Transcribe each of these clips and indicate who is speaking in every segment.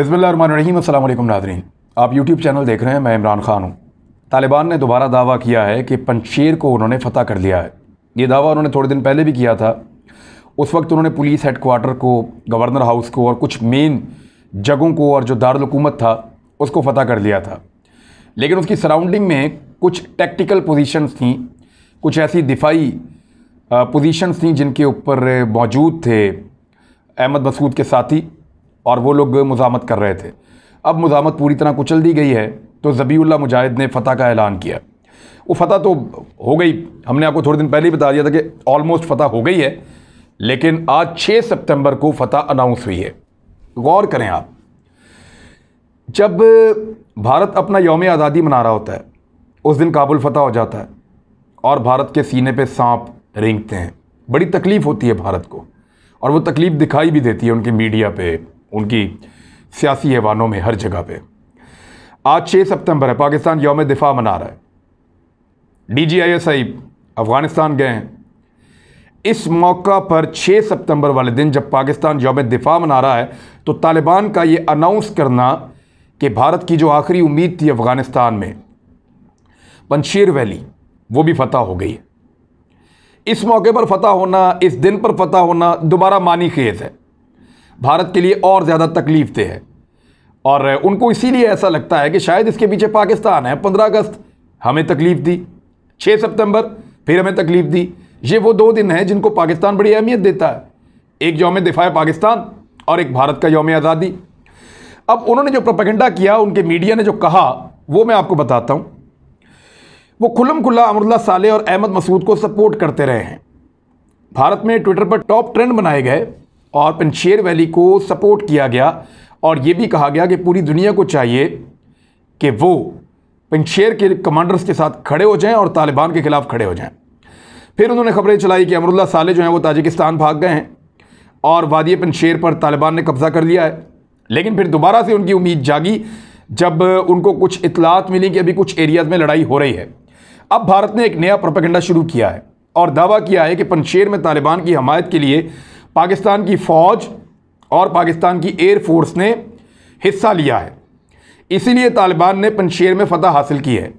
Speaker 1: बसमिलकुम नाजरीन आप YouTube channel देख रहे हैं मैं इमरान खान हूँ तालिबान ने दोबारा दावा किया है कि पंशेर को उन्होंने फ़तह कर लिया है ये दावा उन्होंने थोड़े दिन पहले भी किया था उस वक्त उन्होंने पुलिस हेडकोार्टर को गवर्नर हाउस को और कुछ मेन जगहों को और जो दारकूमत था उसको फ़तह कर लिया था लेकिन उसकी सराउंडिंग में कुछ टैक्टिकल पोजिशन थी कुछ ऐसी दिफाई पोजिशन थी जिनके ऊपर मौजूद थे अहमद मसूद के साथी और वो लोग मुजामत कर रहे थे अब मुजामत पूरी तरह कुचल दी गई है तो ज़बीउल्ला मुजाहिद ने फ़तह का ऐलान किया वो फ़तह तो हो गई हमने आपको थोड़े दिन पहले ही बता दिया था कि ऑलमोस्ट फ़तह हो गई है लेकिन आज 6 सितंबर को फ़तह अनाउंस हुई है गौर करें आप जब भारत अपना योम आज़ादी मना रहा होता है उस दिन काबुल फ़तह हो जाता है और भारत के सीने पर सांप रेंगते हैं बड़ी तकलीफ़ होती है भारत को और वो तकलीफ़ दिखाई भी देती है उनके मीडिया पे उनकी सियासी हैवानों में हर जगह पे आज छः सितंबर है पाकिस्तान योम दिफा मना रहा है D G I S I Afghanistan गए हैं इस मौका पर 6 सितंबर वाले दिन जब पाकिस्तान योम दिफा मना रहा है तो तालिबान का ये अनाउंस करना कि भारत की जो आखिरी उम्मीद थी अफ़गानिस्तान में पंशीर वैली वो भी फतह हो गई है इस मौके पर फतह होना इस दिन पर फतह होना दोबारा मानी खेज है भारत के लिए और ज़्यादा तकलीफ दे है और उनको इसीलिए ऐसा लगता है कि शायद इसके पीछे पाकिस्तान है पंद्रह अगस्त हमें तकलीफ़ दी छः सितंबर फिर हमें तकलीफ़ दी ये वो दो दिन हैं जिनको पाकिस्तान बड़ी अहमियत देता है एक योम दिफा पाकिस्तान और एक भारत का योम आज़ादी अब उन्होंने जो प्रोपेगेंडा किया उनके मीडिया ने जो कहा वो मैं आपको बताता हूँ वो खुलम खुल्ला अमरुल्ला साले और अहमद मसूद को सपोर्ट करते रहे हैं भारत में ट्विटर पर टॉप ट्रेंड बनाए गए और पंचेर वैली को सपोर्ट किया गया और ये भी कहा गया कि पूरी दुनिया को चाहिए कि वो पंचेर के कमांडर्स के साथ खड़े हो जाएं और तालिबान के ख़िलाफ़ खड़े हो जाएं फिर उन्होंने खबरें चलाई कि अमरुल्ला साले जो हैं वो ताजिकिस्तान भाग गए हैं और वादी पंचेर पर तालिबान ने कब्ज़ा कर लिया है लेकिन फिर दोबारा से उनकी उम्मीद जागी जब उनको कुछ इतलात मिली कि अभी कुछ एरियाज़ में लड़ाई हो रही है अब भारत ने एक नया प्रोपेगेंडा शुरू किया है और दावा किया है कि पंचेर में तालिबान की हमायत के लिए पाकिस्तान की फ़ौज और पाकिस्तान की एयरफोर्स ने हिस्सा लिया है इसीलिए तालिबान ने पंशेर में फतह हासिल की है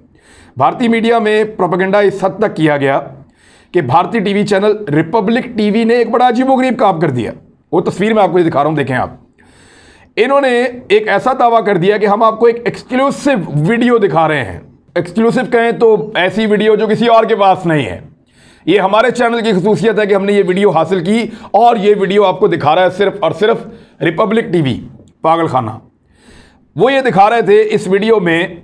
Speaker 1: भारतीय मीडिया में प्रोपगेंडा इस हद तक किया गया कि भारतीय टीवी चैनल रिपब्लिक टीवी ने एक बड़ा अजीबोगरीब काम कर दिया वो तस्वीर मैं आपको दिखा रहा हूँ देखें आप इन्होंने एक ऐसा दावा कर दिया कि हम आपको एक एक्सक्लूसिव वीडियो दिखा रहे हैं एक्सक्लूसिव कहें तो ऐसी वीडियो जो किसी और के पास नहीं है ये हमारे चैनल की खसूसियत है कि हमने ये वीडियो हासिल की और ये वीडियो आपको दिखा रहा है सिर्फ और सिर्फ रिपब्लिक टीवी पागलखाना वो ये दिखा रहे थे इस वीडियो में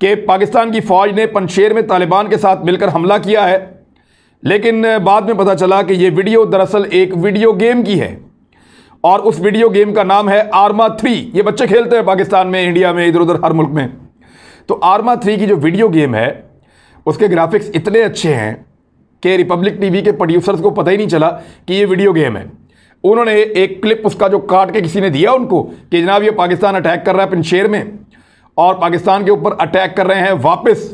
Speaker 1: कि पाकिस्तान की फ़ौज ने पनशेर में तालिबान के साथ मिलकर हमला किया है लेकिन बाद में पता चला कि ये वीडियो दरअसल एक वीडियो गेम की है और उस वीडियो गेम का नाम है आर्मा थ्री ये बच्चे खेलते हैं पाकिस्तान में इंडिया में इधर उधर हर मुल्क में तो आर्मा थ्री की जो वीडियो गेम है उसके ग्राफिक्स इतने अच्छे हैं कि रिपब्लिक टीवी के प्रोड्यूसर्स को पता ही नहीं चला कि ये वीडियो गेम है उन्होंने एक क्लिप उसका जो काट के किसी ने दिया उनको कि जनाब ये पाकिस्तान अटैक कर रहा है पनशेर में और पाकिस्तान के ऊपर अटैक कर रहे हैं वापस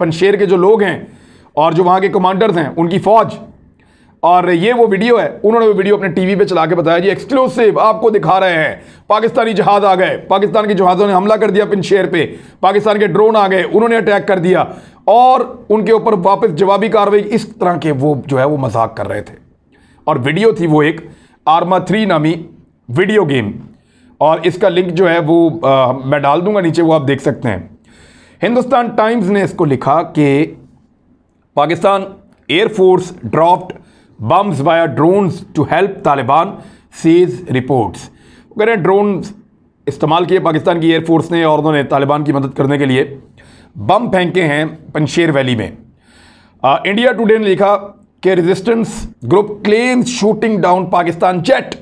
Speaker 1: पनशेर के जो लोग हैं और जो वहाँ के कमांडर्स हैं उनकी फ़ौज और ये वो वीडियो है उन्होंने वो वीडियो अपने टीवी पे चला के बताया जी एक्सक्लूसिव आपको दिखा रहे हैं पाकिस्तानी जहाज आ गए पाकिस्तान के जहाज़ों ने हमला कर दिया अपन शेर पे पाकिस्तान के ड्रोन आ गए उन्होंने अटैक कर दिया और उनके ऊपर वापस जवाबी कार्रवाई इस तरह के वो जो है वो मजाक कर रहे थे और वीडियो थी वो एक आर्मा थ्री नामी वीडियो गेम और इसका लिंक जो है वो आ, मैं डाल दूंगा नीचे वो आप देख सकते हैं हिंदुस्तान टाइम्स ने इसको लिखा कि Pakistan air force dropped bombs via drones to help Taliban seize reports वो कह रहे हैं ड्रोन इस्तेमाल किए पाकिस्तान की एयरफोर्स ने और उन्होंने तालिबान की मदद करने के लिए बम फेंके हैं पंशेर वैली में आ, इंडिया टुडे ने लिखा कि resistance group claims shooting down Pakistan jet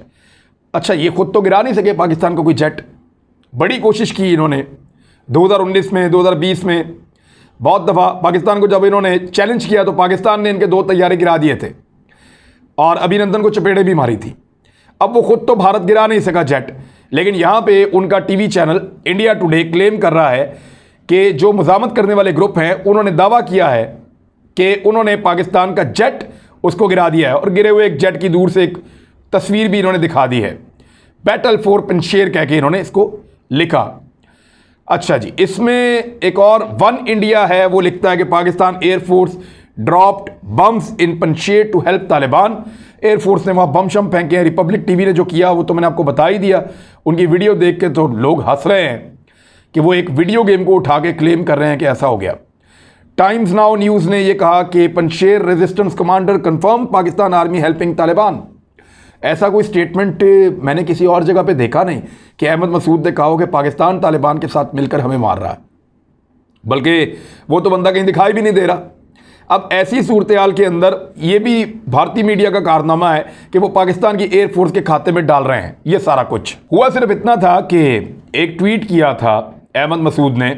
Speaker 1: अच्छा ये खुद तो गिरा नहीं सके पाकिस्तान को कोई जेट बड़ी कोशिश की इन्होंने 2019 में 2020 में बहुत दफ़ा पाकिस्तान को जब इन्होंने चैलेंज किया तो पाकिस्तान ने इनके दो तैयारे गिरा दिए थे और अभिनंदन को चपेटे भी मारी थी अब वो खुद तो भारत गिरा नहीं सका जेट लेकिन यहाँ पे उनका TV channel India Today claim कर रहा है कि जो मजामत करने वाले ग्रुप हैं उन्होंने दावा किया है कि उन्होंने पाकिस्तान का जेट उसको गिरा दिया है और गिरे हुए एक जेट की दूर से एक तस्वीर भी इन्होंने दिखा दी है बैटल फोर पंशेर कह के इन्होंने इसको लिखा अच्छा जी इसमें एक और वन इंडिया है वो लिखता है कि Pakistan air force dropped bombs in Panjshir to help Taliban air force ने वहाँ बम शम फेंके हैं रिपब्लिक टीवी ने जो किया वो तो मैंने आपको बता ही दिया उनकी वीडियो देख के तो लोग हंस रहे हैं कि वो एक वीडियो गेम को उठा के क्लेम कर रहे हैं कि ऐसा हो गया टाइम्स नाउ न्यूज़ ने यह कहा कि Panjshir resistance commander confirm Pakistan army helping Taliban ऐसा कोई स्टेटमेंट मैंने किसी और जगह पे देखा नहीं कि अहमद मसूद ने कहा हो कि पाकिस्तान तालिबान के साथ मिलकर हमें मार रहा है बल्कि वो तो बंदा कहीं दिखाई भी नहीं दे रहा अब ऐसी सूरत हाल के अंदर ये भी भारतीय मीडिया का कारनामा है कि वो पाकिस्तान की एयरफोर्स के खाते में डाल रहे हैं ये सारा कुछ हुआ सिर्फ इतना था कि एक ट्वीट किया था अहमद मसूद ने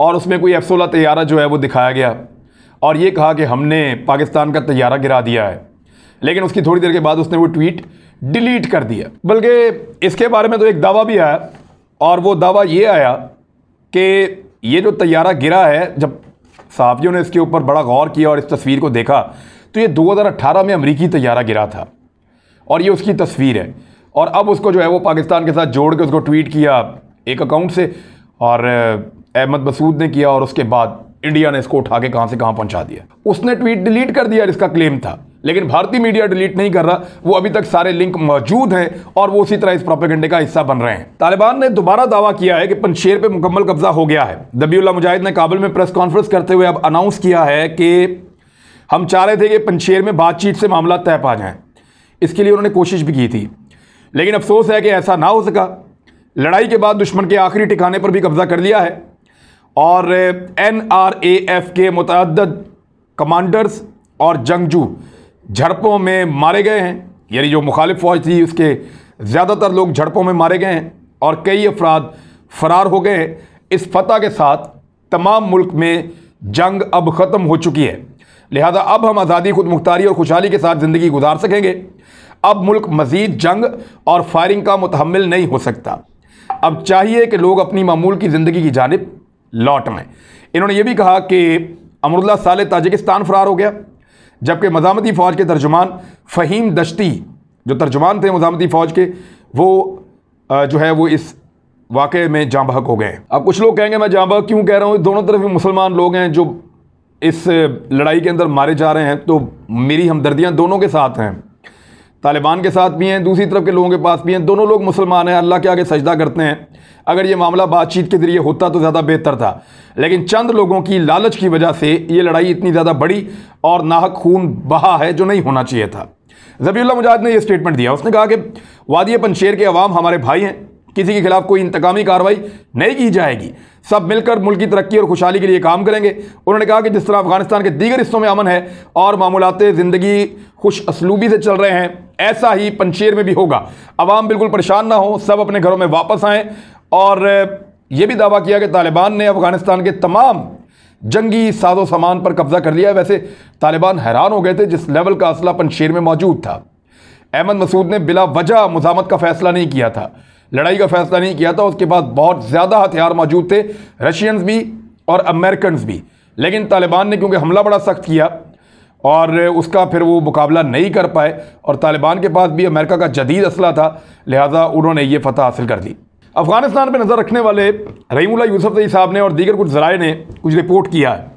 Speaker 1: और उसमें कोई एफ सोलह तैयारा जो है वो दिखाया गया और ये कहा कि हमने पाकिस्तान का तैयारा गिरा दिया है लेकिन उसकी थोड़ी देर के बाद उसने वो ट्वीट डिलीट कर दिया बल्कि इसके बारे में तो एक दावा भी आया और वो दावा ये आया कि ये जो तैयारा गिरा है जब सहाफ़ियों ने इसके ऊपर बड़ा गौर किया और इस तस्वीर को देखा तो ये 2018 में अमरीकी तैयारा गिरा था और ये उसकी तस्वीर है और अब उसको जो है वो पाकिस्तान के साथ जोड़ के उसको ट्वीट किया एक अकाउंट से और अहमद मसूद ने किया और उसके बाद इंडिया ने इसको उठा के कहाँ से कहाँ पहुँचा दिया उसने ट्वीट डिलीट कर दिया और इसका क्लेम था लेकिन भारतीय मीडिया डिलीट नहीं कर रहा वो अभी तक सारे लिंक मौजूद हैं और वो उसी तरह इस प्रोपेगेंडे का हिस्सा बन रहे हैं तालिबान ने दोबारा दावा किया है कि पंशेर पर मुकम्मल कब्जा हो गया है दबीउल्ला मुजाहिद ने काबुल में प्रेस कॉन्फ्रेंस करते हुए अब अनाउंस किया है कि हम चाह रहे थे कि पंशेर में बातचीत से मामला तय पा जाए इसके लिए उन्होंने कोशिश भी की थी लेकिन अफसोस है कि ऐसा ना हो सका लड़ाई के बाद दुश्मन के आखिरी ठिकाने पर भी कब्जा कर लिया है और एन आर ए एफ के मुतद कमांडर्स और जंगजू झड़पों में मारे गए हैं यानी जो मुखालिफ फौज थी उसके ज़्यादातर लोग झड़पों में मारे गए हैं और कई अफराद फरार हो गए हैं इस फतह के साथ तमाम मुल्क में जंग अब ख़त्म हो चुकी है लिहाजा अब हम आज़ादी खुद मुख्तारी और खुशहाली के साथ ज़िंदगी गुजार सकेंगे अब मुल्क मज़ीद जंग और फायरिंग का मुतहमल नहीं हो सकता अब चाहिए कि लोग अपनी मामूल की ज़िंदगी की जानब लौट आएँ इन्होंने ये भी कहा कि अमरुल्ला साल ताजिकिस्तान फ़रार हो गया जबकि मजामती फ़ौज के तर्जुमान फ़हीम दश्ती जो तर्जुमान थे मजामती फ़ौज के वो जो है वो इस वाक़े में जाँ बहक हो गए अब कुछ लोग कहेंगे मैं जाँ बहक क्यों कह रहा हूँ दोनों तरफ मुसलमान लोग हैं जो इस लड़ाई के अंदर मारे जा रहे हैं तो मेरी हमदर्दियाँ दोनों के साथ हैं तालिबान के साथ भी हैं दूसरी तरफ के लोगों के पास भी हैं दोनों लोग मुसलमान हैं अल्लाह के आगे सजदा करते हैं अगर ये मामला बातचीत के ज़रिए होता तो ज़्यादा बेहतर था लेकिन चंद लोगों की लालच की वजह से ये लड़ाई इतनी ज़्यादा बड़ी और नाहक खून बहा है जो नहीं होना चाहिए था जबील्ला मुजाद ने यह स्टेटमेंट दिया उसने कहा कि वादिय पनशेर के अवाम हमारे भाई हैं किसी के खिलाफ कोई इंतकामी कार्रवाई नहीं की जाएगी सब मिलकर मुल्क की तरक्की और खुशहाली के लिए काम करेंगे उन्होंने कहा कि जिस तरह अफगानिस्तान के दीगर हिस्सों में अमन है और मामूलते ज़िंदगी खुश असलूबी से चल रहे हैं ऐसा ही पंचेर में भी होगा आवाम बिल्कुल परेशान ना हो सब अपने घरों में वापस आएँ और ये भी दावा किया कि तालिबान ने अफ़गानिस्तान के तमाम जंगी साजो सामान पर कब्ज़ा कर लिया वैसे तालिबान हैरान हो गए थे जिस लेवल का असला पंशेर में मौजूद था अहमद मसूद ने बिला वजह मुजामत का फैसला नहीं किया था लड़ाई का फैसला नहीं किया था उसके बाद बहुत ज़्यादा हथियार मौजूद थे रशियंस भी और अमेरिकन भी लेकिन तालिबान ने क्योंकि हमला बड़ा सख्त किया और उसका फिर वो मुकाबला नहीं कर पाए और तालिबान के पास भी अमेरिका का जदीद असला था लिहाजा उन्होंने ये फतह हासिल कर ली अफगानिस्तान पर नज़र रखने वाले रहीमुल्ला यूसफ सई साहब ने और दीगर कुछ जराए ने कुछ रिपोर्ट किया है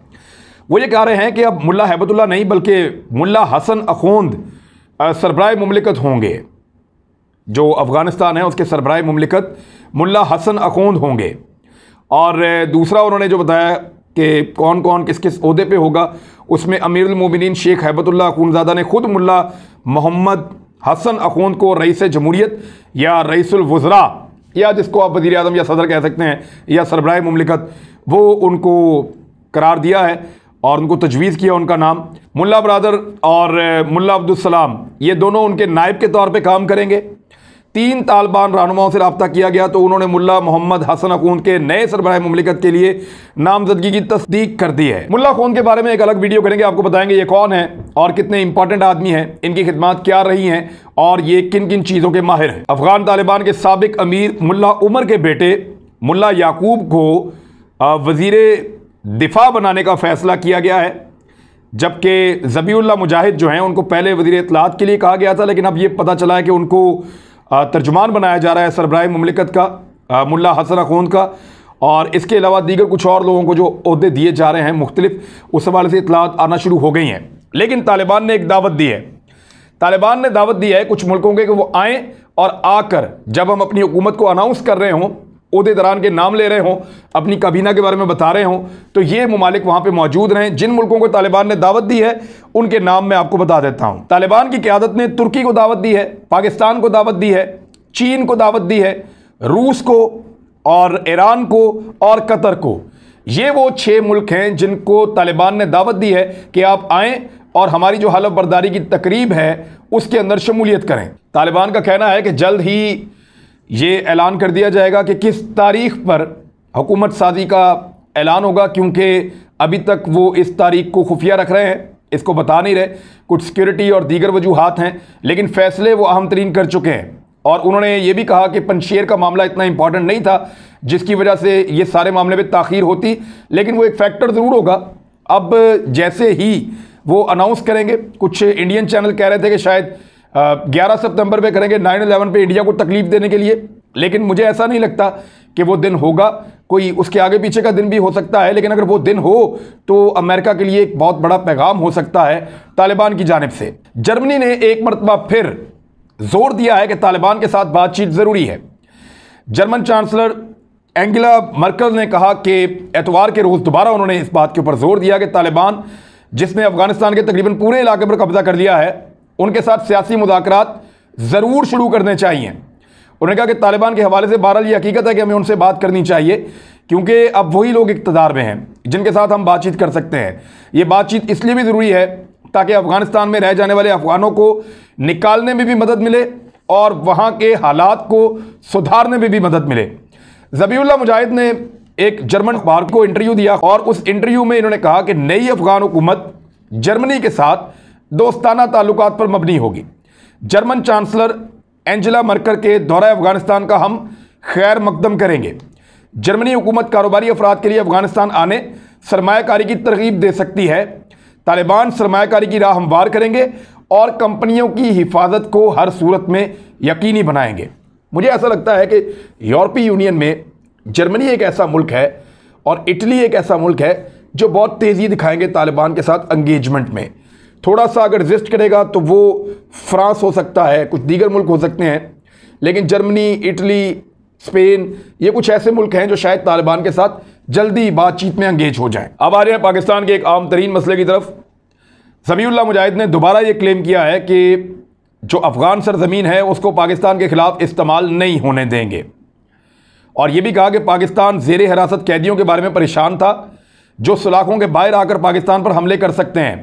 Speaker 1: वो ये कह रहे हैं कि अब मुला हैबतुल्ला नहीं बल्कि मुला हसन अखोंद सरबराह ममलिकत होंगे जो अफ़गानिस्तान है उसके सरबराह ममलिकत मुला हसन अखोंद होंगे और दूसरा उन्होंने जो बताया कि कौन कौन किस किस अहदे पर होगा उसमें अमीरमिन शेख हैबतुल्ला अखूनजादा ने ख़ुद मुला मोहम्मद हसन अखून को रईस जमहूरीत या रईसलवज़रा या जिसको आप वज़ी अजम या सदर कह सकते हैं या सरबराह ममलिकत वो उनको करार दिया है और उनको तजवीज़ किया उनका नाम मुला बरदर और मुला अब्दुलसलाम ये दोनों उनके नायब के तौर पर काम करेंगे तीन तालिबान रहनुमाओं से रबता किया गया तो उन्होंने मुला मोहम्मद हसन अकून के नए सरबराह ममलिकत के लिए नामजदगी की तस्दीक कर दी है मुला खून के बारे में एक अलग वीडियो करेंगे आपको बताएंगे ये कौन है और कितने इंपॉर्टेंट आदमी हैं इनकी खिदमत क्या रही हैं और ये किन किन चीज़ों के माहिर हैं अफगान तालिबान के सबक अमीर मुला उमर के बेटे मुला याकूब को वजीर दिफा बनाने का फैसला किया गया है जबकि जबील्ला मुजाहिद जो हैं उनको पहले वजीर इतलात के लिए कहा गया था लेकिन अब ये पता चला है कि उनको तर्जुमान बनाया जा रहा है सरब्राह ममलिकत का मुला हसन खून का और इसके अलावा दीगर कुछ और लोगों को जो अहदे दिए जा रहे हैं मुख्तलिफ उस हवाले से इतलात आना शुरू हो गई हैं लेकिन तालिबान ने एक दावत दी है तालिबान ने दावत दी है कुछ मुल्कों के कि वो आएँ और आकर जब हम अपनी हुकूमत को अनाउंस कर रहे हों अहदे के नाम ले रहे हों अपनी काबीना के बारे में बता रहे हों तो ये ममालिक वहाँ पर मौजूद रहें जिन मुल्कों को तालिबान ने दावत दी है उनके नाम मैं आपको बता देता हूँ तालिबान की क्यादत ने तुर्की को दावत दी है पाकिस्तान को दावत दी है चीन को दावत दी है रूस को और ईरान को और कतर को ये वो छः मुल्क हैं जिनको तालिबान ने दावत दी है कि आप आएँ और हमारी जो हलफ बर्दारी की तकरीब है उसके अंदर शमूलियत करें तालिबान का कहना है कि जल्द ही ये ऐलान कर दिया जाएगा कि किस तारीख पर हुकूमत साजी का ऐलान होगा क्योंकि अभी तक वो इस तारीख को खुफिया रख रहे हैं इसको बता नहीं रहे कुछ सिक्योरिटी और दीगर वजूहत हैं लेकिन फैसले वो अहम तरीन कर चुके हैं और उन्होंने ये भी कहा कि पनशेर का मामला इतना इंपॉर्टेंट नहीं था जिसकी वजह से ये सारे मामले में ताखीर होती लेकिन वो एक फैक्टर ज़रूर होगा अब जैसे ही वो अनाउंस करेंगे कुछ इंडियन चैनल कह रहे थे कि शायद ग्यारह सितंबर पे करेंगे नाइन अलेवन पे इंडिया को तकलीफ देने के लिए लेकिन मुझे ऐसा नहीं लगता कि वो दिन होगा कोई उसके आगे पीछे का दिन भी हो सकता है लेकिन अगर वो दिन हो तो अमेरिका के लिए एक बहुत बड़ा पैगाम हो सकता है तालिबान की जानब से जर्मनी ने एक मरतबा फिर जोर दिया है कि तालिबान के साथ बातचीत ज़रूरी है जर्मन चांसलर एंगला मर्कल ने कहा कि एतवार के रोज़ दोबारा उन्होंने इस बात के ऊपर जोर दिया कि तालिबान जिसने अफगानिस्तान के तकरीबन पूरे इलाके पर कब्जा कर लिया है उनके साथ सियासी मुदाकर ज़रूर शुरू करने चाहिए उन्होंने कहा कि तालिबान के हवाले से बहरहाल ये हकीकत है कि हमें उनसे बात करनी चाहिए क्योंकि अब वही लोग इकतदार में हैं जिनके साथ हम बातचीत कर सकते हैं ये बातचीत इसलिए भी ज़रूरी है ताकि अफ़गानिस्तान में रह जाने वाले अफ़गानों को निकालने में भी मदद मिले और वहाँ के हालात को सुधारने में भी मदद मिले जबीउल्ला मुजाहिद ने एक जर्मन अखबार को इंटरव्यू दिया और उस इंटरव्यू में इन्होंने कहा कि नई अफ़गान हुकूमत जर्मनी के साथ दोस्ताना ताल्लुकात पर मबनी होगी जर्मन चांसलर एंजला मर्कर के दौरा अफगानिस्तान का हम खैर मकदम करेंगे जर्मनी हुकूमत कारोबारी अफराद के लिए अफगानिस्तान आने सरमाकारी की तरगीब दे सकती है तालिबान सरमाकारी की राह हमवार करेंगे और कंपनियों की हिफाजत को हर सूरत में यकीनी बनाएंगे मुझे ऐसा लगता है कि यूरोपीय यूनियन में जर्मनी एक ऐसा मुल्क है और इटली एक ऐसा मुल्क है जो बहुत तेज़ी दिखाएंगे तालिबान के साथ एंगेजमेंट में थोड़ा सा अगर रिजिस्ट करेगा तो वो फ्रांस हो सकता है कुछ दीगर मुल्क हो सकते हैं लेकिन जर्मनी इटली स्पेन ये कुछ ऐसे मुल्क हैं जो शायद तालिबान के साथ जल्दी बातचीत में अंगेज हो जाएं अब आ रहे हैं पाकिस्तान के एक आम तरीन मसले की तरफ जमीउल्ला मुजाहिद ने दोबारा ये क्लेम किया है कि जो अफ़गान सरजमीन है उसको पाकिस्तान के ख़िलाफ़ इस्तेमाल नहीं होने देंगे और ये भी कहा कि पाकिस्तान जेर हिरासत कैदियों के बारे में परेशान था जो सलाखों के बाहर आकर पाकिस्तान पर हमले कर सकते हैं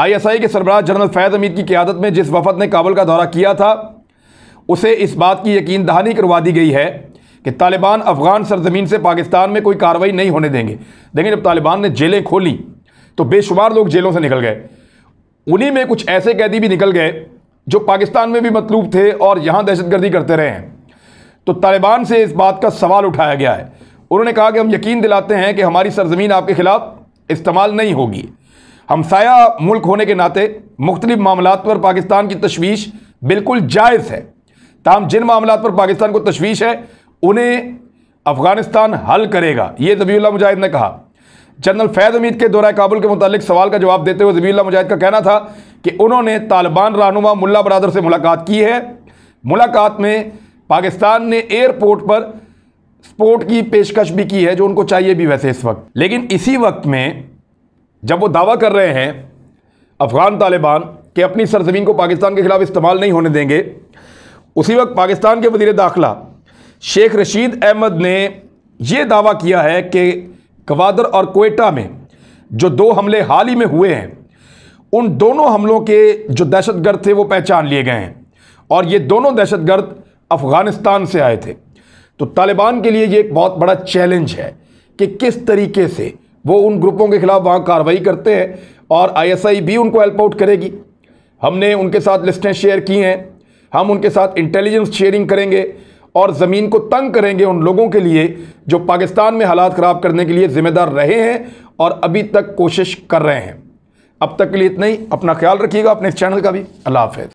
Speaker 1: आईएसआई के सरबराह जनरल फैज़ अमीद की क्यादत में जिस वफद ने काबुल का दौरा किया था उसे इस बात की यकीन दहानी करवा दी गई है कि तालिबान अफगान सरजमीन से पाकिस्तान में कोई कार्रवाई नहीं होने देंगे देखिए जब तालिबान ने जेलें खोली तो बेशुमार लोग जेलों से निकल गए उन्हीं में कुछ ऐसे कैदी भी निकल गए जो पाकिस्तान में भी मतलूब थे और यहाँ दहशतगर्दी करते रहे हैं तो तालिबान से इस बात का सवाल उठाया गया है उन्होंने कहा कि हम यकीन दिलाते हैं कि हमारी सरजमीन आपके ख़िलाफ़ इस्तेमाल नहीं होगी हमसाया मुल्क होने के नाते मुख्तलिफ मामला पर पाकिस्तान की तशवीश बिल्कुल जायज़ है तहम जिन मामला पर पाकिस्तान को तशवीश है उन्हें अफगानिस्तान हल करेगा ये जबील्ला मुजाहिद ने कहा जनरल फैज़ उमीद के दौरा काबुल के मुतल सवाल का जवाब देते हुए ज़बील मुजाहिद का कहना था कि उन्होंने तालिबान रहनुमा मुला बरदर से मुलाकात की है मुलाकात में पाकिस्तान ने एयरपोर्ट पर स्पोर्ट की पेशकश भी की है जो उनको चाहिए भी वैसे इस वक्त लेकिन इसी वक्त में जब वो दावा कर रहे हैं अफ़गान तालिबान कि अपनी सरजमीन को पाकिस्तान के ख़िलाफ़ इस्तेमाल नहीं होने देंगे उसी वक्त पाकिस्तान के वजीर दाखिला शेख रशीद अहमद ने यह दावा किया है कि गवादर और कोयटा में जो दो हमले हाल ही में हुए हैं उन दोनों हमलों के जो दहशतगर्द थे वो पहचान लिए गए हैं और ये दोनों दहशतगर्द अफ़गानिस्तान से आए थे तो तालिबान के लिए ये एक बहुत बड़ा चैलेंज है कि किस तरीके से वो उन ग्रुपों के खिलाफ वहाँ कार्रवाई करते हैं और आईएसआई भी उनको हेल्प आउट करेगी हमने उनके साथ लिस्टें शेयर की हैं हम उनके साथ इंटेलिजेंस शेयरिंग करेंगे और ज़मीन को तंग करेंगे उन लोगों के लिए जो पाकिस्तान में हालात ख़राब करने के लिए ज़िम्मेदार रहे हैं और अभी तक कोशिश कर रहे हैं अब तक के लिए इतना ही अपना ख्याल रखिएगा अपने चैनल का भी अल्लाह हाफ